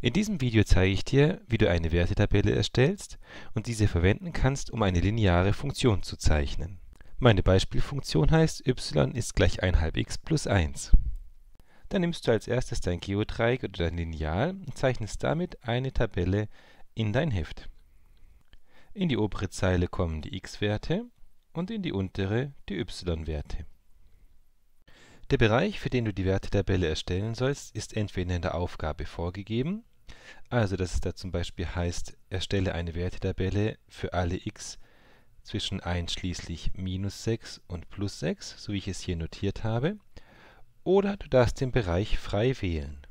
In diesem Video zeige ich dir, wie du eine Wertetabelle erstellst und diese verwenden kannst, um eine lineare Funktion zu zeichnen. Meine Beispielfunktion heißt y ist gleich 1 x plus 1. Dann nimmst du als erstes dein Geodreieck oder dein Lineal und zeichnest damit eine Tabelle in dein Heft. In die obere Zeile kommen die x-Werte und in die untere die y-Werte. Der Bereich, für den du die Wertetabelle erstellen sollst, ist entweder in der Aufgabe vorgegeben, also dass es da zum Beispiel heißt, erstelle eine Wertetabelle für alle x zwischen einschließlich minus 6 und plus 6, so wie ich es hier notiert habe, oder du darfst den Bereich frei wählen.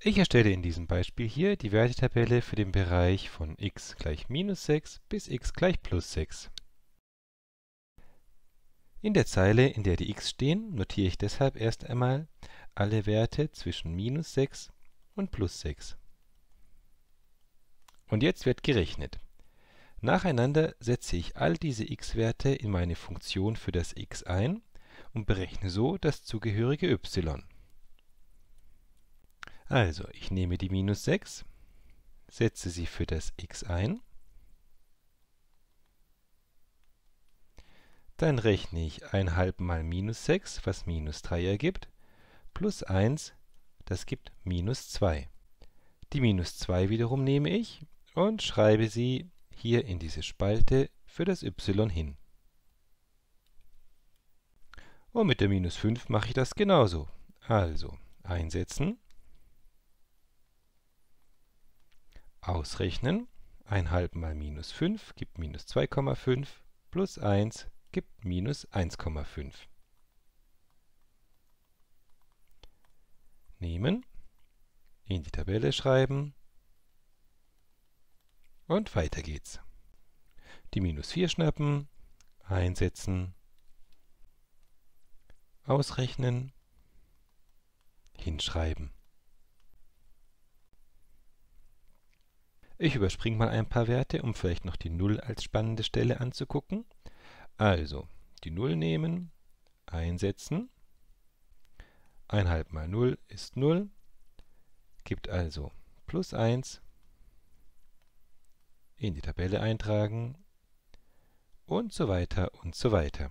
Ich erstelle in diesem Beispiel hier die Wertetabelle für den Bereich von x gleich minus 6 bis x gleich plus 6. In der Zeile, in der die x stehen, notiere ich deshalb erst einmal alle Werte zwischen minus 6 und plus 6. Und jetzt wird gerechnet. Nacheinander setze ich all diese x-Werte in meine Funktion für das x ein und berechne so das zugehörige y. Also, ich nehme die minus 6, setze sie für das x ein Dann rechne ich 1,5 mal minus 6, was minus 3 ergibt, plus 1, das gibt minus 2. Die minus 2 wiederum nehme ich und schreibe sie hier in diese Spalte für das y hin. Und mit der minus 5 mache ich das genauso. Also einsetzen, ausrechnen, 1,5 mal minus 5 gibt minus 2,5 plus 1 gibt minus 1,5. Nehmen, in die Tabelle schreiben und weiter geht's. Die minus 4 schnappen, einsetzen, ausrechnen, hinschreiben. Ich überspringe mal ein paar Werte, um vielleicht noch die 0 als spannende Stelle anzugucken. Also, die 0 nehmen, einsetzen. 1,5 mal 0 ist 0, gibt also plus 1, in die Tabelle eintragen und so weiter und so weiter.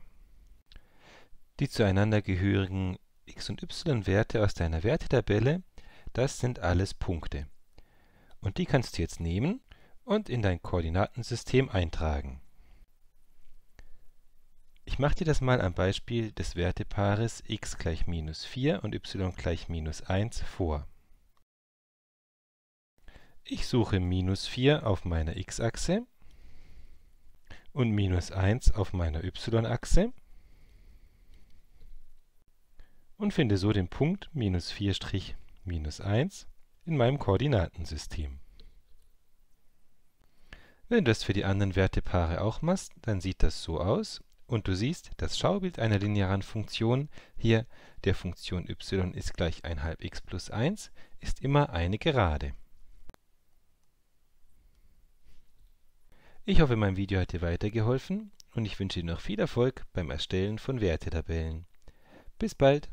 Die zueinander gehörigen x- und y-Werte aus deiner Wertetabelle, das sind alles Punkte. Und die kannst du jetzt nehmen und in dein Koordinatensystem eintragen. Ich mache dir das mal am Beispiel des Wertepaares x gleich minus 4 und y gleich minus 1 vor. Ich suche minus 4 auf meiner x-Achse und minus 1 auf meiner y-Achse und finde so den Punkt minus 4 minus 1 in meinem Koordinatensystem. Wenn du das für die anderen Wertepaare auch machst, dann sieht das so aus und du siehst, das Schaubild einer linearen Funktion, hier der Funktion y ist gleich 1 halb x plus 1, ist immer eine Gerade. Ich hoffe, mein Video hat dir weitergeholfen und ich wünsche dir noch viel Erfolg beim Erstellen von Wertetabellen. Bis bald!